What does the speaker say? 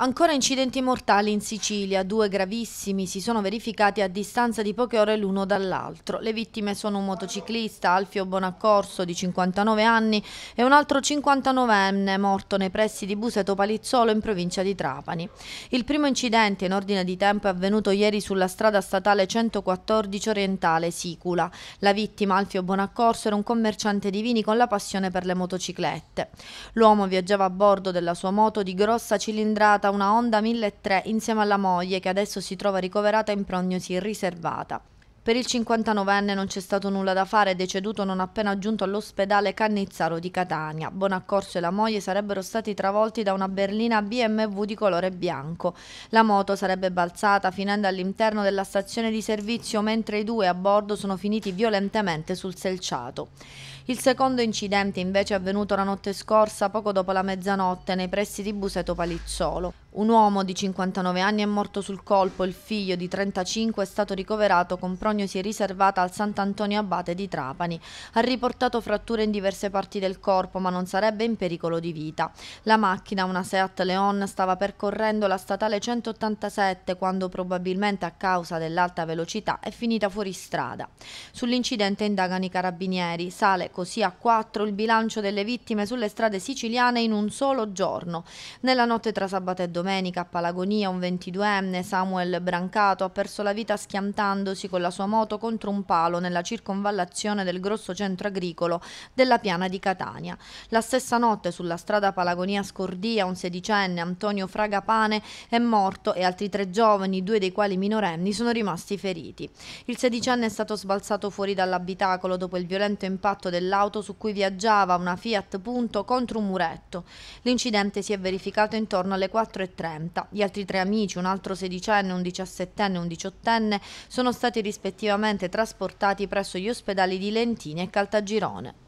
Ancora incidenti mortali in Sicilia, due gravissimi si sono verificati a distanza di poche ore l'uno dall'altro. Le vittime sono un motociclista, Alfio Bonaccorso di 59 anni e un altro 59enne morto nei pressi di Buseto Palizzolo in provincia di Trapani. Il primo incidente in ordine di tempo è avvenuto ieri sulla strada statale 114 orientale Sicula. La vittima Alfio Bonaccorso era un commerciante di vini con la passione per le motociclette. L'uomo viaggiava a bordo della sua moto di grossa cilindrata una Honda 1003 insieme alla moglie che adesso si trova ricoverata in prognosi riservata. Per il 59enne non c'è stato nulla da fare, è deceduto non appena giunto all'ospedale Cannizzaro di Catania. Bonaccorso e la moglie sarebbero stati travolti da una berlina BMW di colore bianco. La moto sarebbe balzata finendo all'interno della stazione di servizio mentre i due a bordo sono finiti violentemente sul selciato. Il secondo incidente invece è avvenuto la notte scorsa poco dopo la mezzanotte nei pressi di Buseto Palizzolo. Un uomo di 59 anni è morto sul colpo, il figlio di 35 è stato ricoverato con prognosi riservata al Sant'Antonio Abate di Trapani. Ha riportato fratture in diverse parti del corpo, ma non sarebbe in pericolo di vita. La macchina, una Seat Leon, stava percorrendo la statale 187 quando probabilmente a causa dell'alta velocità è finita fuori strada. Sull'incidente indagano i carabinieri. Sale così a 4 il bilancio delle vittime sulle strade siciliane in un solo giorno. Nella notte tra sabato e domenica domenica a Palagonia un 22enne, Samuel Brancato, ha perso la vita schiantandosi con la sua moto contro un palo nella circonvallazione del grosso centro agricolo della piana di Catania. La stessa notte sulla strada Palagonia-Scordia un sedicenne, Antonio Fragapane, è morto e altri tre giovani, due dei quali minorenni, sono rimasti feriti. Il sedicenne è stato sbalzato fuori dall'abitacolo dopo il violento impatto dell'auto su cui viaggiava una Fiat Punto contro un muretto. L'incidente si è verificato intorno alle 4.30 4,30. Gli altri tre amici, un altro sedicenne, un diciassettenne e un diciottenne, sono stati rispettivamente trasportati presso gli ospedali di Lentini e Caltagirone.